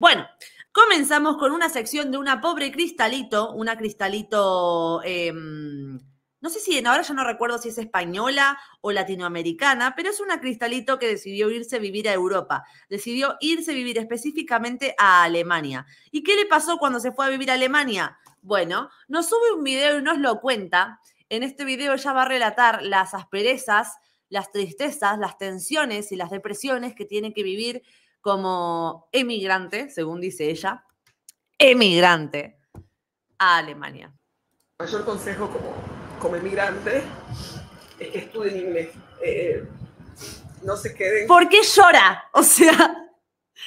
Bueno, comenzamos con una sección de una pobre cristalito, una cristalito, em, no sé si ahora ya no recuerdo si es española o latinoamericana, pero es una cristalito que decidió irse a vivir a Europa, decidió irse a vivir específicamente a Alemania. ¿Y qué le pasó cuando se fue a vivir a Alemania? Bueno, nos sube un video y nos lo cuenta. En este video ya va a relatar las asperezas, las tristezas, las tensiones y las depresiones que tiene que vivir como emigrante, según dice ella, emigrante a Alemania. El mayor consejo como, como emigrante es que estudien inglés. Eh, no se queden. ¿Por qué llora? O sea,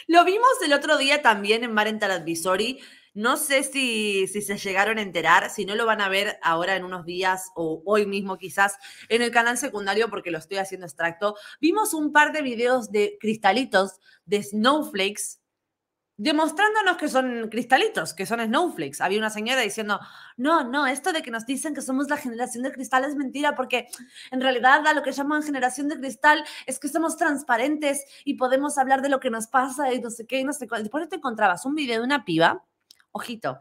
lo vimos el otro día también en Marental Advisory no sé si, si se llegaron a enterar, si no lo van a ver ahora en unos días o hoy mismo quizás en el canal secundario porque lo estoy haciendo extracto. Vimos un par de videos de cristalitos, de snowflakes, demostrándonos que son cristalitos, que son snowflakes. Había una señora diciendo, no, no, esto de que nos dicen que somos la generación de cristal es mentira, porque en realidad a lo que llaman generación de cristal es que somos transparentes y podemos hablar de lo que nos pasa y no sé qué y no sé cuál. Después te encontrabas un video de una piba ojito,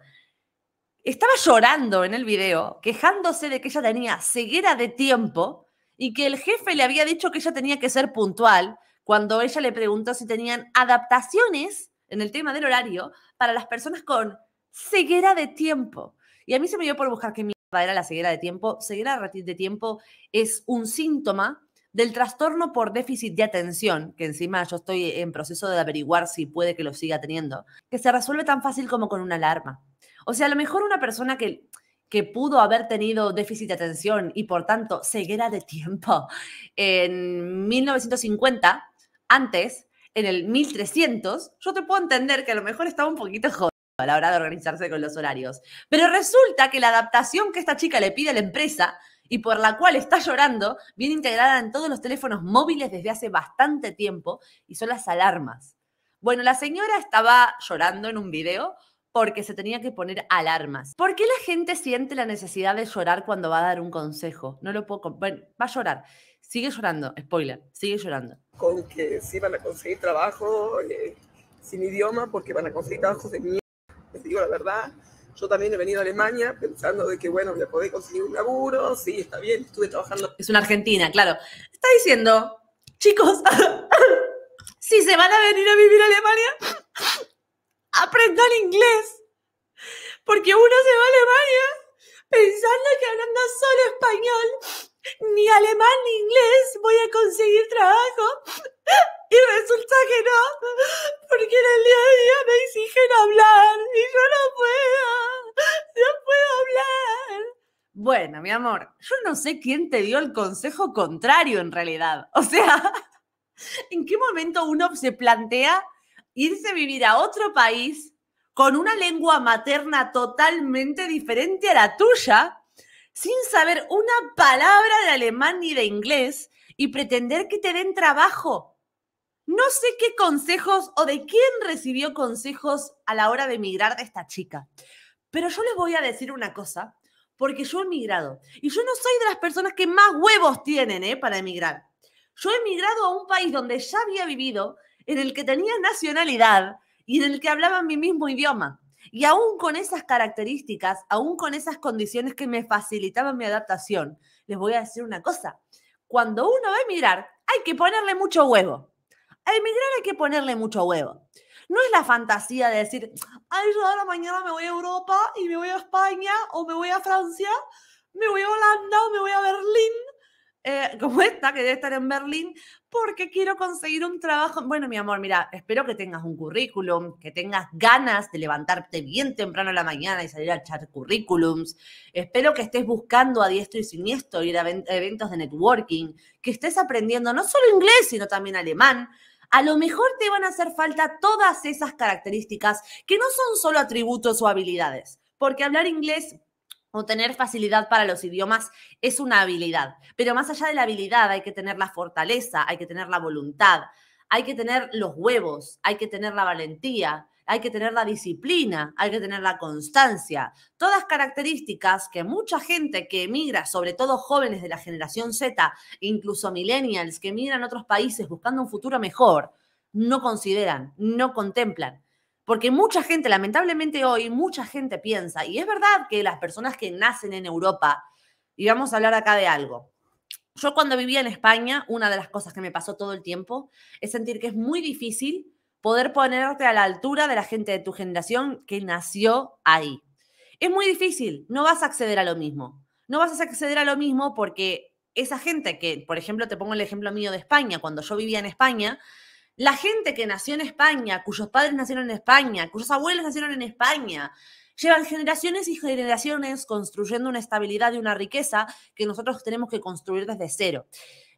estaba llorando en el video, quejándose de que ella tenía ceguera de tiempo y que el jefe le había dicho que ella tenía que ser puntual cuando ella le preguntó si tenían adaptaciones en el tema del horario para las personas con ceguera de tiempo. Y a mí se me dio por buscar qué mierda era la ceguera de tiempo. Ceguera de tiempo es un síntoma del trastorno por déficit de atención, que encima yo estoy en proceso de averiguar si puede que lo siga teniendo, que se resuelve tan fácil como con una alarma. O sea, a lo mejor una persona que, que pudo haber tenido déficit de atención y por tanto ceguera de tiempo en 1950, antes, en el 1300, yo te puedo entender que a lo mejor estaba un poquito jodido a la hora de organizarse con los horarios. Pero resulta que la adaptación que esta chica le pide a la empresa y por la cual está llorando, viene integrada en todos los teléfonos móviles desde hace bastante tiempo y son las alarmas. Bueno, la señora estaba llorando en un video porque se tenía que poner alarmas. ¿Por qué la gente siente la necesidad de llorar cuando va a dar un consejo? No lo puedo... Bueno, va a llorar. Sigue llorando, spoiler, sigue llorando. Con que sí van a conseguir trabajo eh, sin idioma porque van a conseguir trabajo de mierda, les digo la verdad. Yo también he venido a Alemania pensando de que, bueno, voy a conseguir un laburo, sí, está bien, estuve trabajando. Es una Argentina, claro. Está diciendo, chicos, si se van a venir a vivir a Alemania, aprendan inglés. Porque uno se va a Alemania pensando que hablando solo español, ni alemán ni inglés, voy a conseguir trabajo. Y resulta que no, porque en el día a día me exigen hablar. Y Bueno, mi amor, yo no sé quién te dio el consejo contrario en realidad. O sea, ¿en qué momento uno se plantea irse a vivir a otro país con una lengua materna totalmente diferente a la tuya, sin saber una palabra de alemán ni de inglés y pretender que te den trabajo? No sé qué consejos o de quién recibió consejos a la hora de emigrar de esta chica. Pero yo les voy a decir una cosa porque yo he emigrado. Y yo no soy de las personas que más huevos tienen ¿eh? para emigrar. Yo he emigrado a un país donde ya había vivido, en el que tenía nacionalidad y en el que hablaba mi mismo idioma. Y aún con esas características, aún con esas condiciones que me facilitaban mi adaptación, les voy a decir una cosa. Cuando uno va a emigrar, hay que ponerle mucho huevo. A emigrar hay que ponerle mucho huevo no es la fantasía de decir, ay, yo ahora mañana me voy a Europa y me voy a España o me voy a Francia, me voy a Holanda o me voy a Berlín, eh, como esta que debe estar en Berlín, porque quiero conseguir un trabajo. Bueno, mi amor, mira, espero que tengas un currículum, que tengas ganas de levantarte bien temprano en la mañana y salir a echar currículums. Espero que estés buscando a diestro y siniestro ir a eventos de networking, que estés aprendiendo no solo inglés, sino también alemán, a lo mejor te van a hacer falta todas esas características que no son solo atributos o habilidades, porque hablar inglés o tener facilidad para los idiomas es una habilidad, pero más allá de la habilidad hay que tener la fortaleza, hay que tener la voluntad, hay que tener los huevos, hay que tener la valentía, hay que tener la disciplina, hay que tener la constancia. Todas características que mucha gente que emigra, sobre todo jóvenes de la generación Z, incluso millennials que emigran a otros países buscando un futuro mejor, no consideran, no contemplan. Porque mucha gente, lamentablemente hoy, mucha gente piensa, y es verdad que las personas que nacen en Europa, y vamos a hablar acá de algo, yo cuando vivía en España, una de las cosas que me pasó todo el tiempo es sentir que es muy difícil poder ponerte a la altura de la gente de tu generación que nació ahí. Es muy difícil, no vas a acceder a lo mismo. No vas a acceder a lo mismo porque esa gente que, por ejemplo, te pongo el ejemplo mío de España, cuando yo vivía en España, la gente que nació en España, cuyos padres nacieron en España, cuyos abuelos nacieron en España, llevan generaciones y generaciones construyendo una estabilidad y una riqueza que nosotros tenemos que construir desde cero.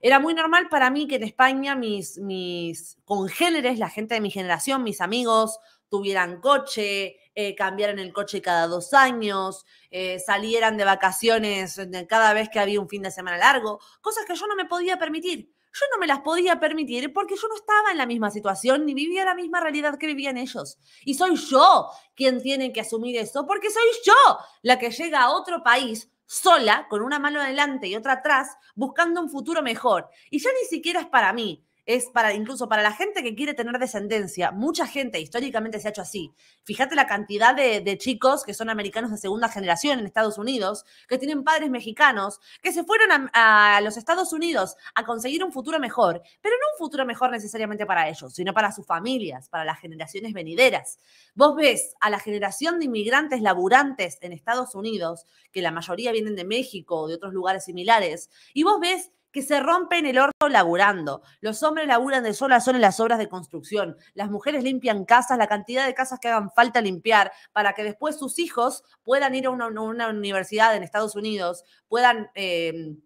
Era muy normal para mí que en España mis, mis congéneres, la gente de mi generación, mis amigos, tuvieran coche, eh, cambiaran el coche cada dos años, eh, salieran de vacaciones eh, cada vez que había un fin de semana largo, cosas que yo no me podía permitir. Yo no me las podía permitir porque yo no estaba en la misma situación ni vivía la misma realidad que vivían ellos. Y soy yo quien tiene que asumir eso porque soy yo la que llega a otro país sola, con una mano adelante y otra atrás, buscando un futuro mejor. Y ya ni siquiera es para mí, es para incluso para la gente que quiere tener descendencia, mucha gente históricamente se ha hecho así. Fíjate la cantidad de, chicos que son americanos de segunda generación en Estados Unidos, que tienen padres mexicanos, que se fueron a, a, los Estados Unidos a conseguir un futuro mejor, pero no un futuro mejor necesariamente para ellos, sino para sus familias, para las generaciones venideras. Vos ves a la generación de inmigrantes laburantes en Estados Unidos, que la mayoría vienen de México o de otros lugares similares, y vos ves que se rompen el orto laburando. Los hombres laburan de sol a en las obras de construcción. Las mujeres limpian casas, la cantidad de casas que hagan falta limpiar, para que después sus hijos puedan ir a una, universidad en Estados Unidos, puedan... Em,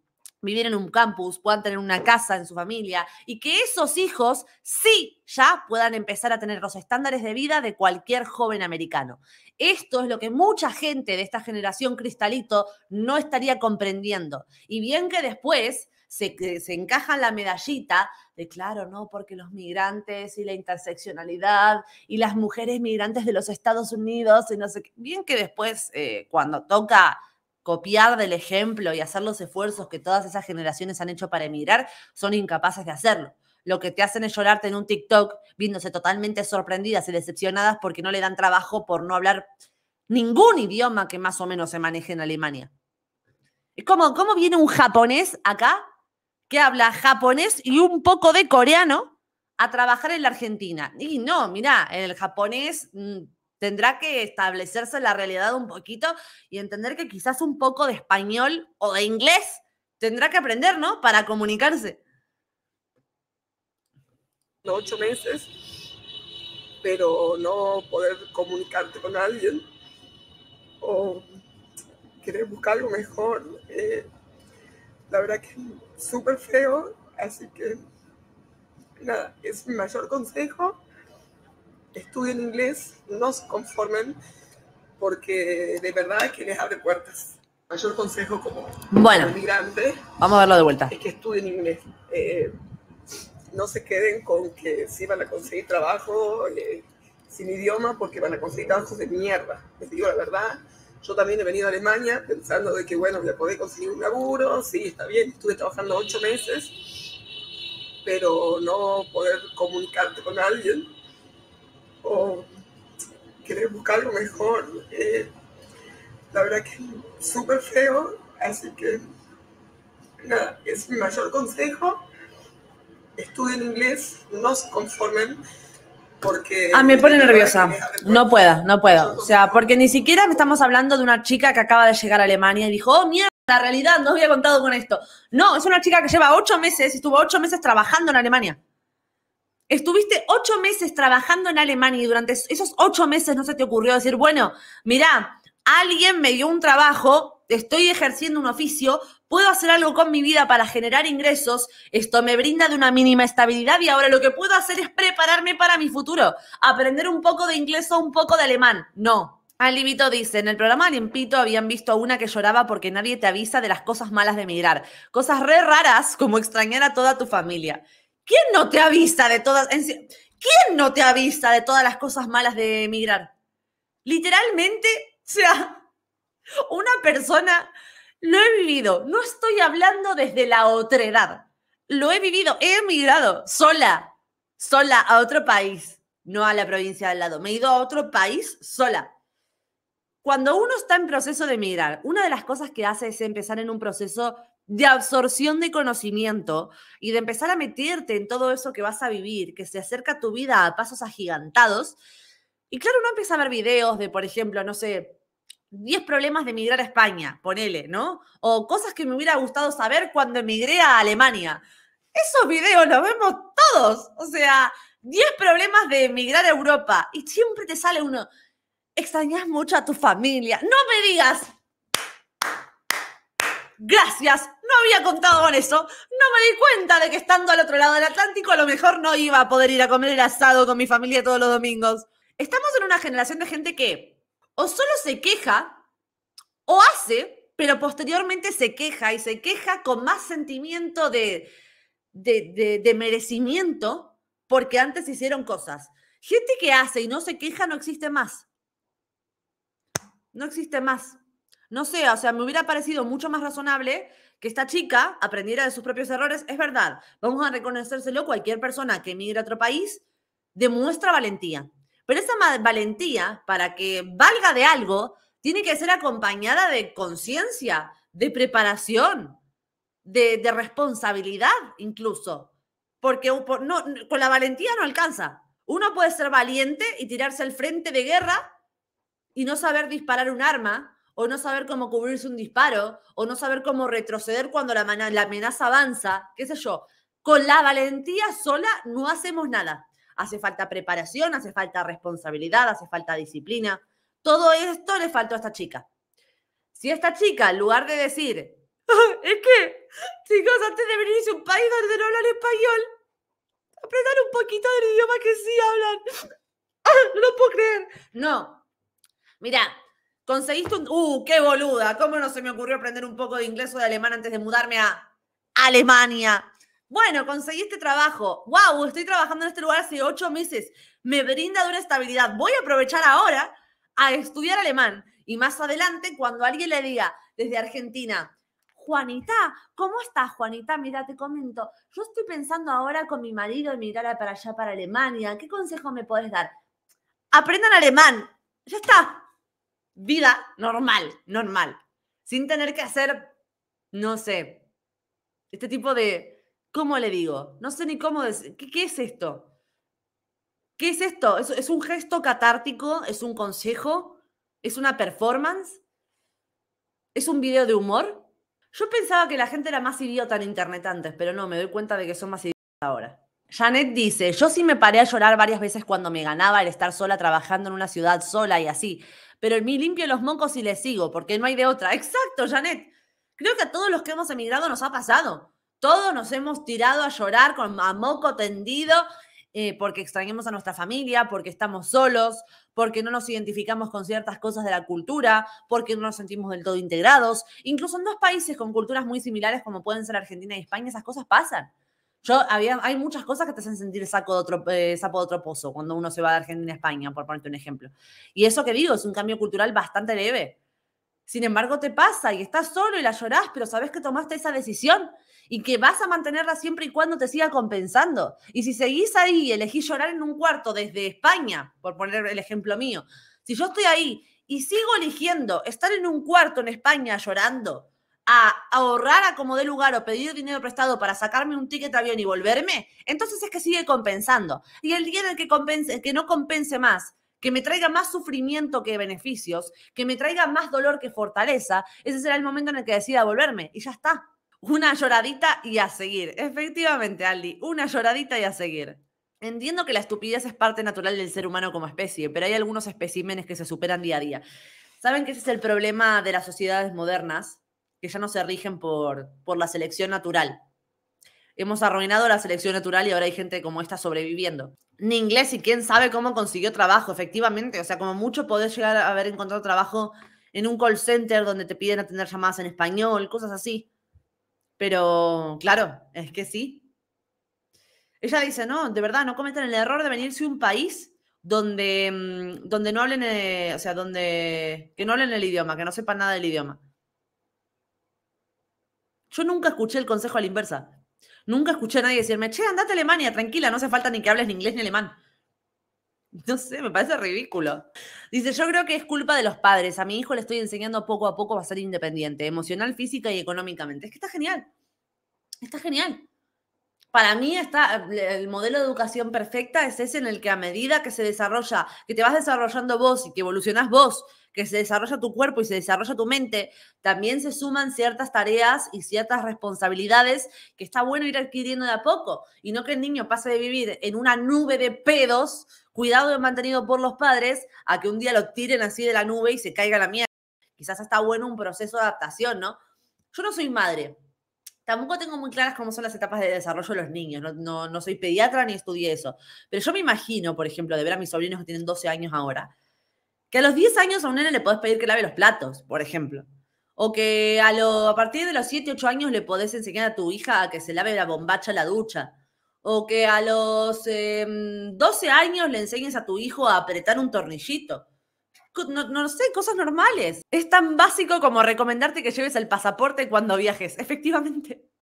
vivir en un campus, puedan tener una casa en su familia y que esos hijos sí ya puedan empezar a tener los estándares de vida de cualquier joven americano. Esto es lo que mucha gente de esta generación cristalito no estaría comprendiendo. Y bien que después se, encaja la medallita de claro, ¿no? Porque los migrantes y la interseccionalidad y las mujeres migrantes de los Estados Unidos y no sé Bien que después, eh, cuando toca copiar del ejemplo y hacer los esfuerzos que todas esas generaciones han hecho para emigrar, son incapaces de hacerlo. Lo que te hacen es llorarte en un TikTok viéndose totalmente sorprendidas y decepcionadas porque no le dan trabajo por no hablar ningún idioma que más o menos se maneje en Alemania. como, ¿cómo viene un japonés acá que habla japonés y un poco de coreano a trabajar en la Argentina. Y no, mira, el japonés mm, tendrá que establecerse la realidad un poquito y entender que quizás un poco de español o de inglés tendrá que aprender, ¿no? Para comunicarse. Ocho meses, pero no poder comunicarte con alguien o querer buscar algo mejor. Eh, la verdad que es súper feo, así que nada, es mi mayor consejo. Estudien inglés, no se conformen, porque de verdad que les abre puertas. Mayor consejo como bueno, migrante. Vamos a de vuelta. Es que estudien inglés. Eh, no se queden con que sí van a conseguir trabajo eh, sin idioma porque van a conseguir trabajos de mierda. Les digo la verdad, yo también he venido a Alemania pensando de que, bueno, le a conseguir un laburo, sí, está bien, estuve trabajando ocho meses, pero no poder comunicarte con alguien o querer buscar algo mejor. Eh, la verdad que es súper feo, así que nada, es mi mayor consejo. Estudien inglés, no se conformen Ah, me pone nerviosa. No puedo, no puedo. O sea, porque ni siquiera estamos hablando de una chica que acaba de llegar a Alemania y dijo, oh, mierda, la realidad, no había contado con esto. No, es una chica que lleva ocho meses, estuvo ocho meses trabajando en Alemania. Estuviste ocho meses trabajando en Alemania y durante esos ocho meses no se te ocurrió decir, bueno, mira, alguien me dio un trabajo, estoy ejerciendo un oficio, puedo hacer algo con mi vida para generar ingresos, esto me brinda de una mínima estabilidad y ahora lo que puedo hacer es prepararme para mi futuro, aprender un poco de inglés o un poco de alemán. No. Alibito dice, en el programa Limpito habían visto a una que lloraba porque nadie te avisa de las cosas malas de emigrar. Cosas re raras como extrañar a toda tu familia. ¿Quién no te avisa de todas... ¿Quién no te avisa de todas las cosas malas de emigrar? Literalmente, o sea, una persona lo he vivido. No estoy hablando desde la otra edad. Lo he vivido. He emigrado sola, sola a otro país, no a la provincia al lado. Me he ido a otro país sola. Cuando uno está en proceso de emigrar, una de las cosas que hace es empezar en un proceso de absorción de conocimiento y de empezar a meterte en todo eso que vas a vivir, que se acerca a tu vida a pasos agigantados. Y claro, uno empieza a ver videos de, por ejemplo, no sé, 10 problemas de emigrar a España, ponele, ¿no? O cosas que me hubiera gustado saber cuando emigré a Alemania. Esos videos los vemos todos. O sea, 10 problemas de emigrar a Europa. Y siempre te sale uno, extrañas mucho a tu familia. No me digas, gracias, no había contado con eso, no me di cuenta de que estando al otro lado del Atlántico a lo mejor no iba a poder ir a comer el asado con mi familia todos los domingos. Estamos en una generación de gente que o solo se queja o hace, pero posteriormente se queja y se queja con más sentimiento de, de, de, merecimiento porque antes hicieron cosas. Gente que hace y no se queja no existe más. No existe más. No sé, o sea, me hubiera parecido mucho más razonable que esta chica aprendiera de sus propios errores. Es verdad, vamos a reconocérselo. Cualquier persona que emigre a otro país demuestra valentía. Pero esa valentía, para que valga de algo, tiene que ser acompañada de conciencia, de preparación, de, responsabilidad incluso. Porque con la valentía no alcanza. Uno puede ser valiente y tirarse al frente de guerra y no saber disparar un arma, o no saber cómo cubrirse un disparo, o no saber cómo retroceder cuando la amenaza avanza, qué sé yo. Con la valentía sola no hacemos nada hace falta preparación, hace falta responsabilidad, hace falta disciplina. Todo esto le faltó a esta chica. Si esta chica, en lugar de decir, ah, es que, chicos, antes de venir a un país donde no hablan español, aprendan un poquito del idioma que sí hablan. Ah, no lo puedo creer. No. Mira, conseguiste un... ¡Uh, qué boluda! ¿Cómo no se me ocurrió aprender un poco de inglés o de alemán antes de mudarme a Alemania? Bueno, conseguí este trabajo. ¡Wow! Estoy trabajando en este lugar hace ocho meses. Me brinda de una estabilidad. Voy a aprovechar ahora a estudiar alemán. Y más adelante, cuando alguien le diga desde Argentina, Juanita, ¿cómo estás, Juanita? Mira, te comento, yo estoy pensando ahora con mi marido emigrar para allá, para Alemania. ¿Qué consejo me podés dar? Aprendan alemán. Ya está. Vida normal, normal. Sin tener que hacer, no sé, este tipo de ¿Cómo le digo? No sé ni cómo decir. ¿Qué, es esto? ¿Qué es esto? ¿Es, un gesto catártico? ¿Es un consejo? ¿Es una performance? ¿Es un video de humor? Yo pensaba que la gente era más idiota en internet antes, pero no, me doy cuenta de que son más idiotas ahora. Janet dice, yo sí me paré a llorar varias veces cuando me ganaba el estar sola trabajando en una ciudad sola y así, pero en mí limpio los moncos y le sigo, porque no hay de otra. Exacto, Janet. Creo que a todos los que hemos emigrado nos ha pasado. Todos nos hemos tirado a llorar con a moco tendido eh, porque extrañamos a nuestra familia, porque estamos solos, porque no nos identificamos con ciertas cosas de la cultura, porque no nos sentimos del todo integrados. Incluso en dos países con culturas muy similares como pueden ser Argentina y España, esas cosas pasan. Yo había, hay muchas cosas que te hacen sentir saco de otro, eh, sapo de otro pozo cuando uno se va de Argentina a España, por ponerte un ejemplo. Y eso que digo, es un cambio cultural bastante leve. Sin embargo, te pasa y estás solo y la llorás, pero sabes que tomaste esa decisión y que vas a mantenerla siempre y cuando te siga compensando. Y si seguís ahí y elegís llorar en un cuarto desde España, por poner el ejemplo mío, si yo estoy ahí y sigo eligiendo estar en un cuarto en España llorando, a ahorrar a como dé lugar o pedir dinero prestado para sacarme un ticket de avión y volverme, entonces es que sigue compensando. Y el día en el que, compense, que no compense más, que me traiga más sufrimiento que beneficios, que me traiga más dolor que fortaleza, ese será el momento en el que decida volverme y ya está. Una lloradita y a seguir. Efectivamente, Aldi, una lloradita y a seguir. Entiendo que la estupidez es parte natural del ser humano como especie, pero hay algunos especímenes que se superan día a día. ¿Saben que ese es el problema de las sociedades modernas? Que ya no se rigen por, por la selección natural. Hemos arruinado la selección natural y ahora hay gente como esta sobreviviendo ni inglés y quién sabe cómo consiguió trabajo, efectivamente. O sea, como mucho podés llegar a haber encontrado trabajo en un call center donde te piden atender llamadas en español, cosas así. Pero claro, es que sí. Ella dice, no, de verdad, no cometen el error de venirse a un país donde, mm, donde no hablen, eh, o sea, donde, que no hablen el idioma, que no sepan nada del idioma. Yo nunca escuché el consejo a la inversa. Nunca escuché a nadie decirme, che, andate a Alemania, tranquila, no hace falta ni que hables ni inglés ni alemán. No sé, me parece ridículo. Dice, yo creo que es culpa de los padres. A mi hijo le estoy enseñando poco a poco a ser independiente, emocional, física y económicamente. Es que está genial. Está genial. Para mí está, el modelo de educación perfecta es ese en el que a medida que se desarrolla, que te vas desarrollando vos y que evolucionás vos que se desarrolla tu cuerpo y se desarrolla tu mente, también se suman ciertas tareas y ciertas responsabilidades que está bueno ir adquiriendo de a poco y no que el niño pase de vivir en una nube de pedos, cuidado y mantenido por los padres, a que un día lo tiren así de la nube y se caiga la mierda. Quizás está bueno un proceso de adaptación, ¿no? Yo no soy madre, tampoco tengo muy claras cómo son las etapas de desarrollo de los niños. No, no, no, soy pediatra ni estudié eso. Pero yo me imagino, por ejemplo, de ver a mis sobrinos que tienen 12 años ahora, que a los 10 años a un nene le podés pedir que lave los platos, por ejemplo. O que a, lo, a partir de los 7, 8 años le podés enseñar a tu hija a que se lave la bombacha la ducha. O que a los 12 em, años le enseñes a tu hijo a apretar un tornillito. No, no, sé, cosas normales. Es tan básico como recomendarte que lleves el pasaporte cuando viajes. Efectivamente.